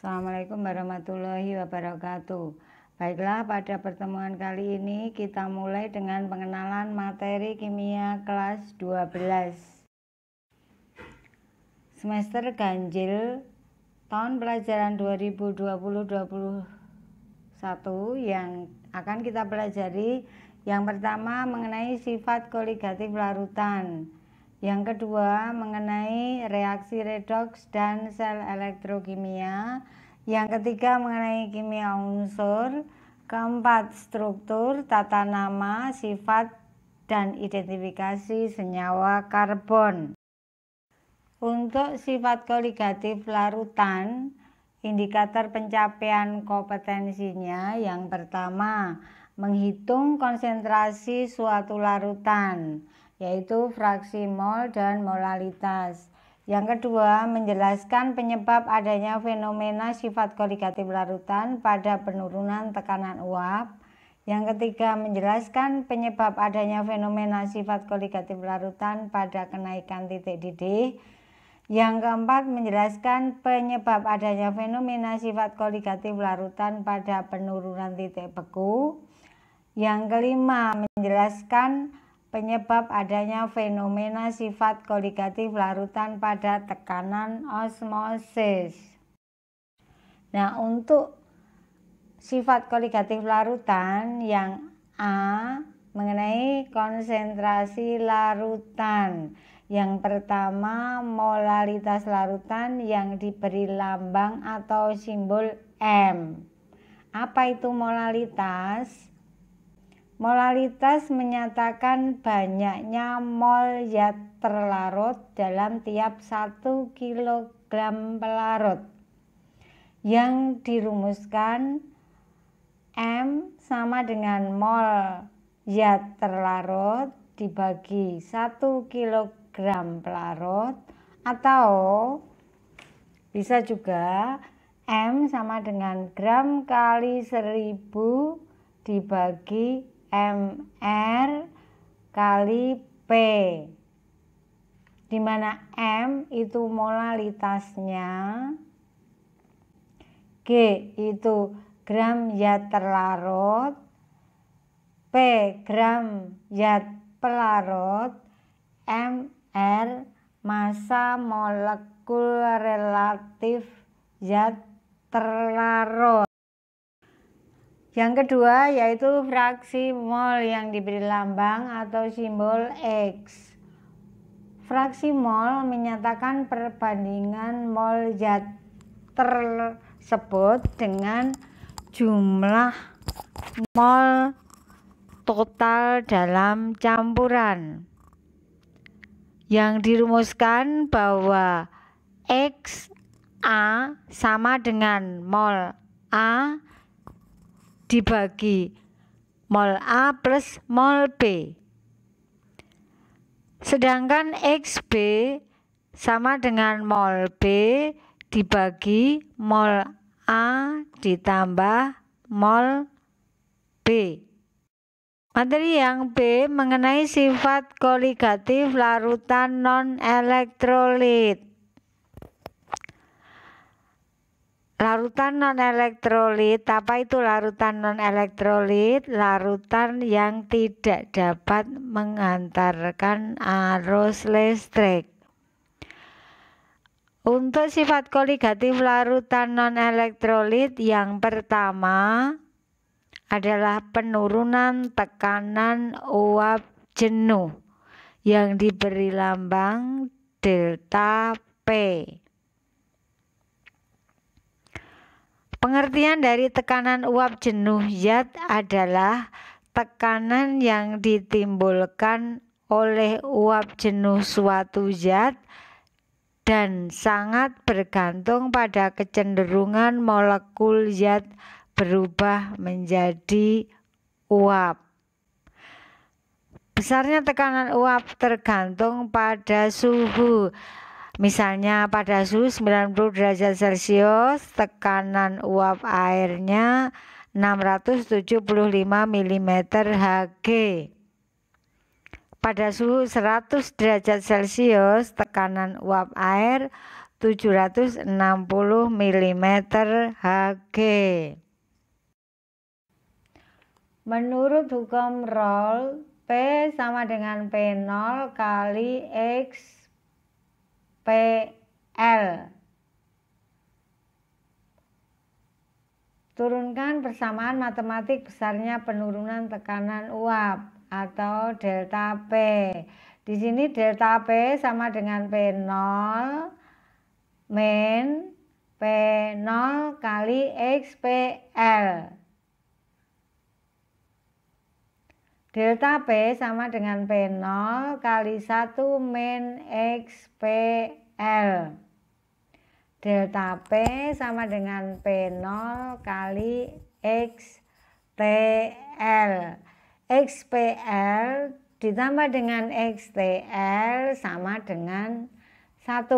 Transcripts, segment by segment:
Assalamualaikum warahmatullahi wabarakatuh. Baiklah, pada pertemuan kali ini kita mulai dengan pengenalan materi kimia kelas 12. Semester ganjil tahun pelajaran 2020-2021 yang akan kita pelajari yang pertama mengenai sifat koligatif larutan. Yang kedua, mengenai reaksi redoks dan sel elektrokimia. Yang ketiga, mengenai kimia unsur. Keempat, struktur, tata nama, sifat, dan identifikasi senyawa karbon. Untuk sifat koligatif larutan, indikator pencapaian kompetensinya yang pertama, menghitung konsentrasi suatu larutan yaitu fraksi mol dan molalitas. Yang kedua, menjelaskan penyebab adanya fenomena sifat koligatif larutan pada penurunan tekanan uap. Yang ketiga, menjelaskan penyebab adanya fenomena sifat koligatif larutan pada kenaikan titik didih. Yang keempat, menjelaskan penyebab adanya fenomena sifat koligatif larutan pada penurunan titik beku. Yang kelima, menjelaskan penyebab adanya fenomena sifat koligatif larutan pada tekanan osmosis. Nah, untuk sifat koligatif larutan yang A mengenai konsentrasi larutan. Yang pertama, molalitas larutan yang diberi lambang atau simbol M. Apa itu molalitas? Molalitas menyatakan banyaknya mol zat terlarut dalam tiap 1 kg pelarut yang dirumuskan M sama dengan mol zat terlarut dibagi 1 kg pelarut atau bisa juga M sama dengan gram kali 1000 dibagi MR kali P di mana M itu molalitasnya G itu gram zat terlarut P gram zat pelarut MR masa molekul relatif zat terlarut yang kedua yaitu fraksi mol yang diberi lambang atau simbol X. Fraksi mol menyatakan perbandingan mol zat tersebut dengan jumlah mol total dalam campuran yang dirumuskan bahwa X sama dengan mol A dibagi mol A plus mol B. Sedangkan XB sama dengan mol B dibagi mol A ditambah mol B. Materi yang B mengenai sifat koligatif larutan non-elektrolit. Larutan non elektrolit, apa itu larutan non elektrolit? Larutan yang tidak dapat mengantarkan arus listrik. Untuk sifat koligatif larutan non elektrolit yang pertama adalah penurunan tekanan uap jenuh yang diberi lambang delta P. Pengertian dari tekanan uap jenuh zat adalah tekanan yang ditimbulkan oleh uap jenuh suatu zat dan sangat bergantung pada kecenderungan molekul zat berubah menjadi uap. Besarnya tekanan uap tergantung pada suhu. Misalnya pada suhu 90 derajat Celcius, tekanan uap airnya 675 mm Hg. Pada suhu 100 derajat Celcius, tekanan uap air 760 mm Hg. Menurut hukum Rolle, P sama dengan P0 kali X PL. Turunkan persamaan matematik besarnya penurunan tekanan uap atau delta P. Di sini delta P sama dengan P0 min P0 kali XPL. Delta P sama dengan P0 kali 1 min XPL. L. Delta P sama dengan P0 kali X TL. XPL ditambah dengan XTL sama dengan 1.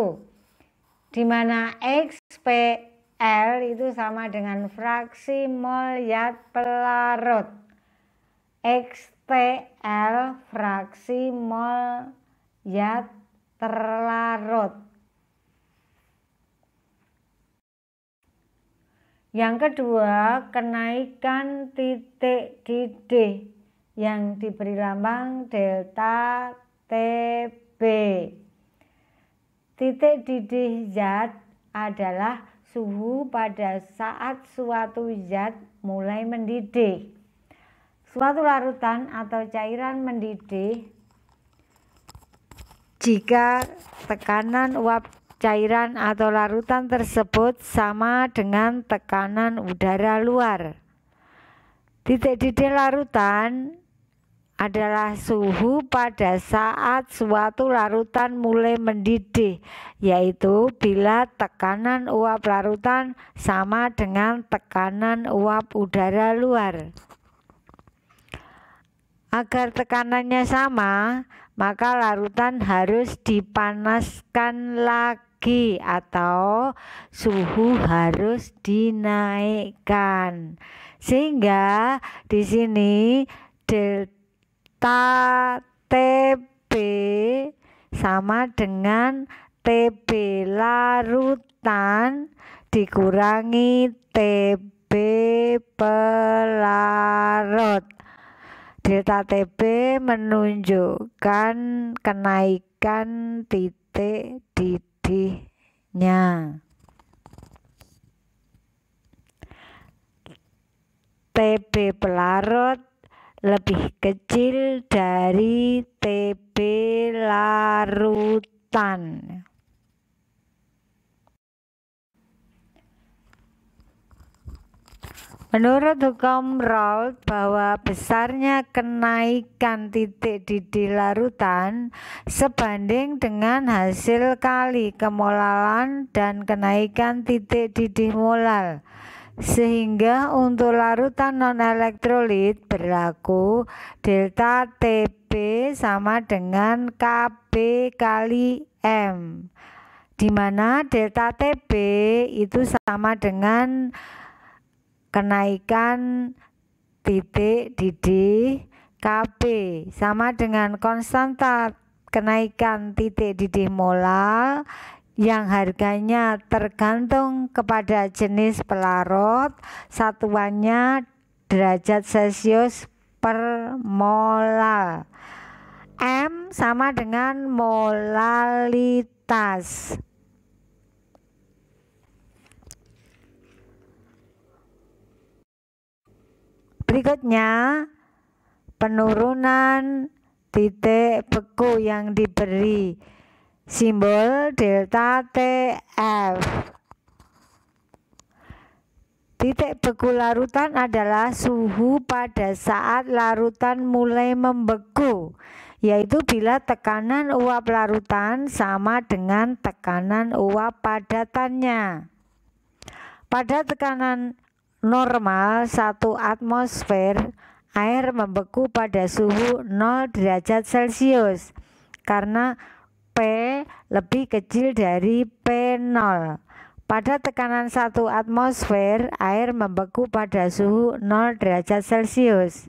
dimana XPL itu sama dengan fraksi mol yat pelarut. XTL fraksi mol yat terlarut. Yang kedua, kenaikan titik di D yang diberi lambang delta TB. Titik di D zat adalah suhu pada saat suatu zat mulai mendidih. Suatu larutan atau cairan mendidih jika tekanan uap cairan atau larutan tersebut sama dengan tekanan udara luar. Titik didih larutan adalah suhu pada saat suatu larutan mulai mendidih, yaitu bila tekanan uap larutan sama dengan tekanan uap udara luar. Agar tekanannya sama, maka larutan harus dipanaskan lagi lagi atau suhu harus dinaikkan. Sehingga di sini delta TB sama dengan TB larutan dikurangi TB pelarut. Delta TB menunjukkan kenaikan titik di sedihnya. TB pelarut lebih kecil dari TB larutan. Menurut hukum Raoult bahwa besarnya kenaikan titik didih larutan sebanding dengan hasil kali kemolalan dan kenaikan titik didih molal. Sehingga untuk larutan non elektrolit berlaku delta TP sama dengan KB kali M. Di mana delta TP itu sama dengan kenaikan titik didih KB sama dengan konstanta kenaikan titik didih molar yang harganya tergantung kepada jenis pelarut satuannya derajat celcius per molar M sama dengan molalitas Berikutnya, penurunan titik beku yang diberi simbol delta TF. Titik beku larutan adalah suhu pada saat larutan mulai membeku, yaitu bila tekanan uap larutan sama dengan tekanan uap padatannya. Pada tekanan normal satu atmosfer, air membeku pada suhu 0 derajat Celcius karena P lebih kecil dari P0. Pada tekanan satu atmosfer, air membeku pada suhu 0 derajat Celcius.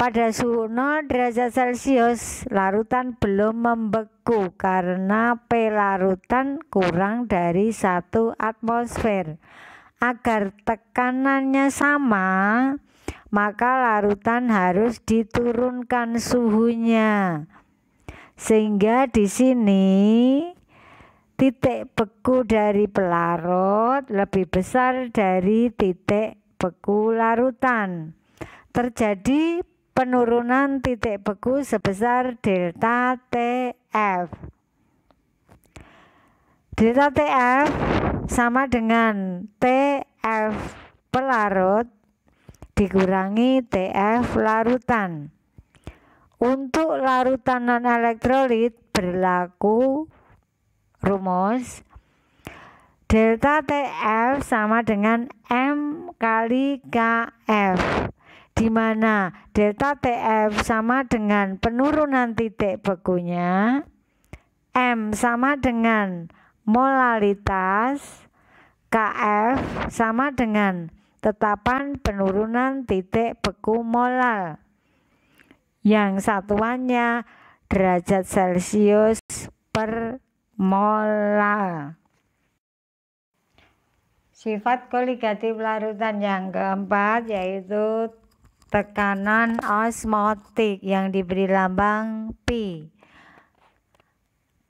Pada suhu 0 derajat Celcius, larutan belum membeku karena P larutan kurang dari satu atmosfer. Agar tekanannya sama, maka larutan harus diturunkan suhunya. Sehingga di sini titik beku dari pelarut lebih besar dari titik beku larutan. Terjadi penurunan titik beku sebesar delta TF. Delta TF sama dengan TF pelarut dikurangi TF larutan. Untuk larutan non elektrolit berlaku rumus delta TF sama dengan M kali KF di mana delta TF sama dengan penurunan titik bekunya M sama dengan molaritas KF sama dengan tetapan penurunan titik beku molal yang satuannya derajat Celcius per molal. Sifat koligatif larutan yang keempat yaitu tekanan osmotik yang diberi lambang P.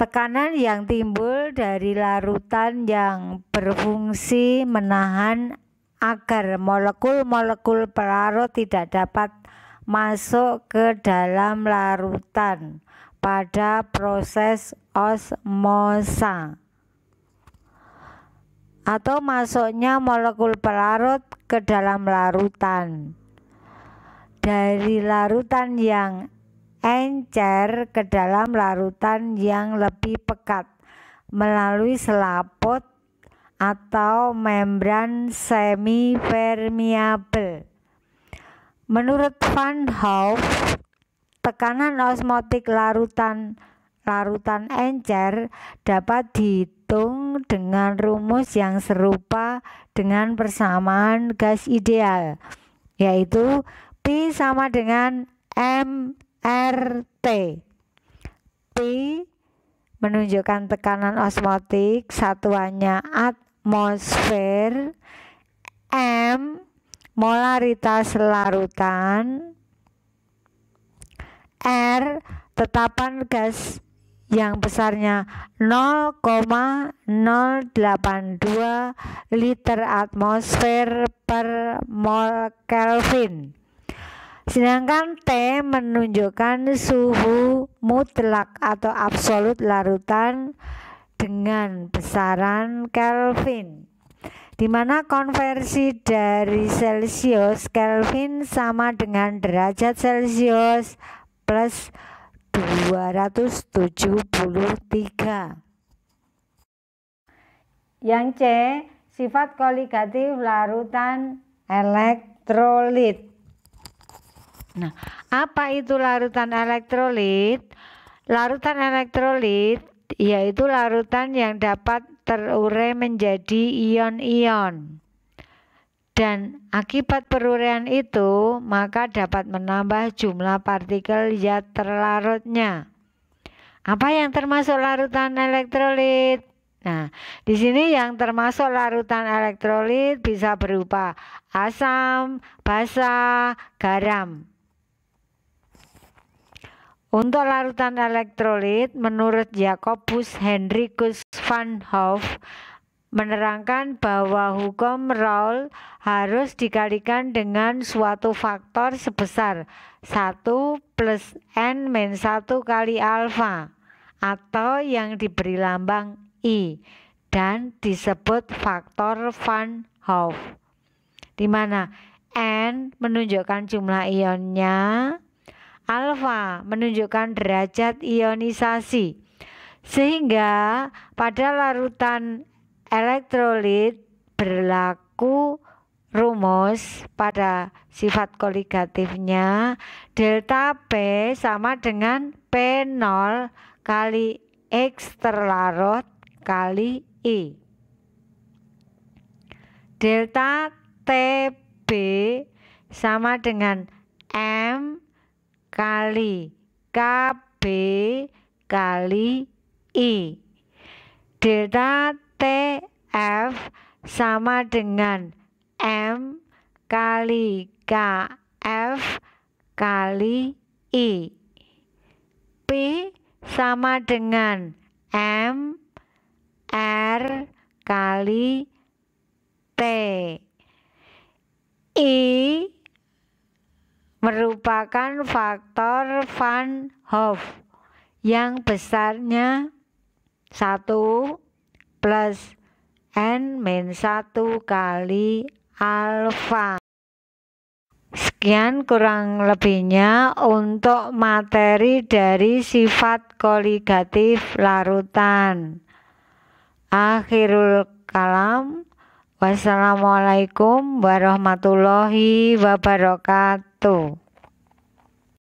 Tekanan yang timbul dari larutan yang berfungsi menahan agar molekul-molekul pelarut tidak dapat masuk ke dalam larutan pada proses osmosa atau masuknya molekul pelarut ke dalam larutan. Dari larutan yang encer ke dalam larutan yang lebih pekat melalui selaput atau membran semi permeabel. Menurut Van Hoff, tekanan osmotik larutan larutan encer dapat dihitung dengan rumus yang serupa dengan persamaan gas ideal, yaitu P sama dengan M RT. T menunjukkan tekanan osmotik, satuannya atmosfer. M molaritas larutan. R tetapan gas yang besarnya 0,082 liter atmosfer per mol Kelvin. Sedangkan T menunjukkan suhu mutlak atau absolut larutan dengan besaran Kelvin di mana konversi dari Celsius Kelvin sama dengan derajat Celsius plus 273. Yang C, sifat koligatif larutan elektrolit. Nah, apa itu larutan elektrolit? Larutan elektrolit yaitu larutan yang dapat terurai menjadi ion-ion. Dan akibat peruraian itu, maka dapat menambah jumlah partikel zat terlarutnya. Apa yang termasuk larutan elektrolit? Nah, di sini yang termasuk larutan elektrolit bisa berupa asam, basa, garam. Untuk larutan elektrolit, menurut Jacobus Henricus van Hoff menerangkan bahwa hukum Raoul harus dikalikan dengan suatu faktor sebesar 1 plus N min 1 kali alfa atau yang diberi lambang I dan disebut faktor van Hoff, di mana N menunjukkan jumlah ionnya alfa menunjukkan derajat ionisasi. Sehingga pada larutan elektrolit berlaku rumus pada sifat koligatifnya delta P sama dengan P0 kali X terlarut kali I. Delta TB sama dengan M kali KB kali I. Delta TF sama dengan M kali KF kali I. P sama dengan M R kali T. I merupakan faktor Van Hoff yang besarnya 1 plus n min 1 kali alfa. Sekian kurang lebihnya untuk materi dari sifat koligatif larutan. Akhirul kalam. Wassalamualaikum warahmatullahi wabarakatuh. Sextou!